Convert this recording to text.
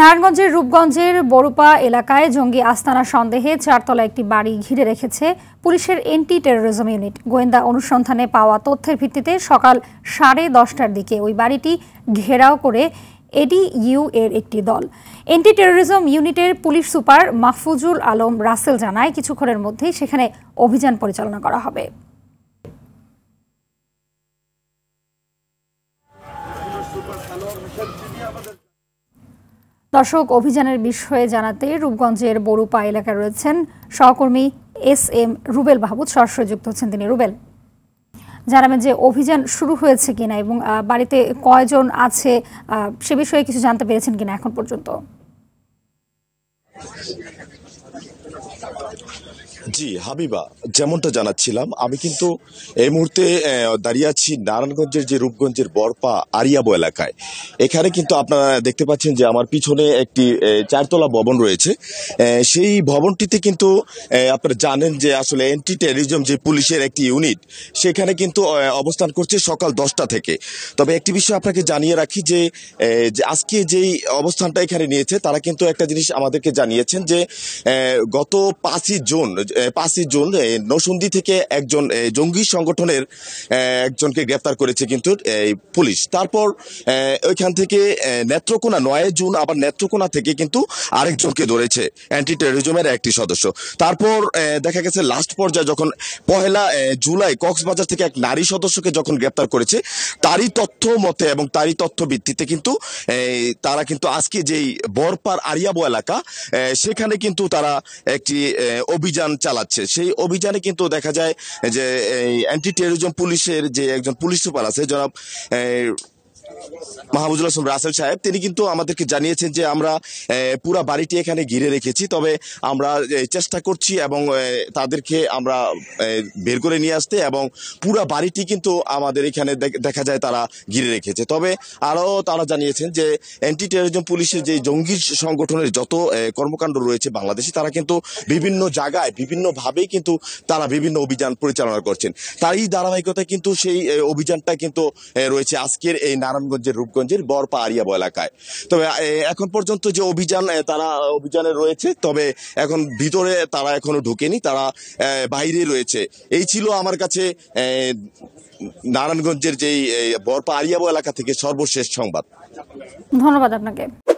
নারায়ণগঞ্জের রূপগঞ্জের বড়ুপা এলাকায় জঙ্গি আস্তানা সন্দেহে চারতলা একটি বাড়ি ঘিরে রেখেছে পুলিশের এন্টি টেরোরিজম ইউনিট গোয়েন্দা অনুসন্ধানে পাওয়া তথ্যের ভিত্তিতে সকাল সাড়ে দশটার দিকে ওই বাড়িটি ঘেরাও করে এডিইউ এর একটি দল এন্টি টেরোরিজম ইউনিটের পুলিশ সুপার মাহফুজুল আলম রাসেল জানায় কিছুক্ষণের মধ্যেই সেখানে অভিযান পরিচালনা করা হবে দর্শক অভিযানের বিষয়ে জানাতে রূপগঞ্জের বড়ুপা এলাকায় রয়েছেন সহকর্মী এস এম রুবেল মাহবুদ সরাসরি যুক্ত হচ্ছেন তিনি রুবেল জানাবেন যে অভিযান শুরু হয়েছে কিনা এবং বাড়িতে কয়জন আছে সে বিষয়ে কিছু জানতে পেরেছেন কিনা এখন পর্যন্ত জি হাবিবা যেমনটা জানাচ্ছিলাম আমি কিন্তু এই মুহূর্তে দাঁড়িয়ে আছি নারায়ণগঞ্জের যে রূপগঞ্জের বরপা আরিয়াব এলাকায় এখানে কিন্তু আপনারা দেখতে পাচ্ছেন যে আমার পিছনে একটি চারতলা ভবন রয়েছে সেই ভবনটিতে কিন্তু আপনারা জানেন যে আসলে অ্যান্টি টেরোরিজম যে পুলিশের একটি ইউনিট সেখানে কিন্তু অবস্থান করছে সকাল দশটা থেকে তবে একটি বিষয় আপনাকে জানিয়ে রাখি যে আজকে যেই অবস্থানটা এখানে নিয়েছে তারা কিন্তু একটা জিনিস আমাদেরকে জানিয়েছেন যে গত পাঁচ পাঁচই জুন পাঁচই জুন নৌসন্দি থেকে একজন জঙ্গি সংগঠনের একজনকে গ্রেপ্তার করেছে কিন্তু এই পুলিশ তারপর ওইখান থেকে নেত্রকোনা নয় জুন আবার নেত্রকোনা থেকে কিন্তু আরেকজনকে ধরেছে অ্যান্টি টেরোরিজমের একটি সদস্য তারপর দেখা গেছে লাস্ট পর্যায়ে যখন পহেলা জুলাই কক্সবাজার থেকে এক নারী সদস্যকে যখন গ্রেপ্তার করেছে তারই তথ্য মতে এবং তারই তথ্য ভিত্তিতে কিন্তু তারা কিন্তু আজকে যেই বরপার আরিয়াবো এলাকা সেখানে কিন্তু তারা একটি অভিযান চালাচ্ছে সেই অভিযানে কিন্তু দেখা যায় যে এই অ্যান্টি টেরোরিজম পুলিশের যে একজন পুলিশ সুপার আছে জনাব মাহবুজুল হাসান রাসেল সাহেব তিনি কিন্তু আমাদেরকে জানিয়েছেন যে আমরা পুরা বাড়িটি এখানে ঘিরে রেখেছি তবে আমরা চেষ্টা করছি এবং তাদেরকে আমরা বের করে নিয়ে আসতে এবং পুরা বাড়িটি কিন্তু আমাদের এখানে দেখা যায় তারা ঘিরে রেখেছে তবে আরও তারা জানিয়েছেন যে অ্যান্টি টেরোরিজম পুলিশের যে জঙ্গি সংগঠনের যত কর্মকাণ্ড রয়েছে বাংলাদেশে তারা কিন্তু বিভিন্ন জায়গায় বিভিন্নভাবেই কিন্তু তারা বিভিন্ন অভিযান পরিচালনা করছেন তারই ধারাবাহিকতায় কিন্তু সেই অভিযানটা কিন্তু রয়েছে আজকের এই নারায়ণ নারায়ণগঞ্জের রূপগঞ্জের বরপাড়িয়া এলাকায় তবে এখন পর্যন্ত যে অভিযান তারা অভিযানে রয়েছে তবে এখন ভিতরে তারা এখনো ঢুকেনি তারা বাইরে রয়েছে এই ছিল আমার কাছে নারায়ণগঞ্জের যেই বরপা আরিয়াবো এলাকা থেকে সর্বশেষ সংবাদ ধন্যবাদ আপনাকে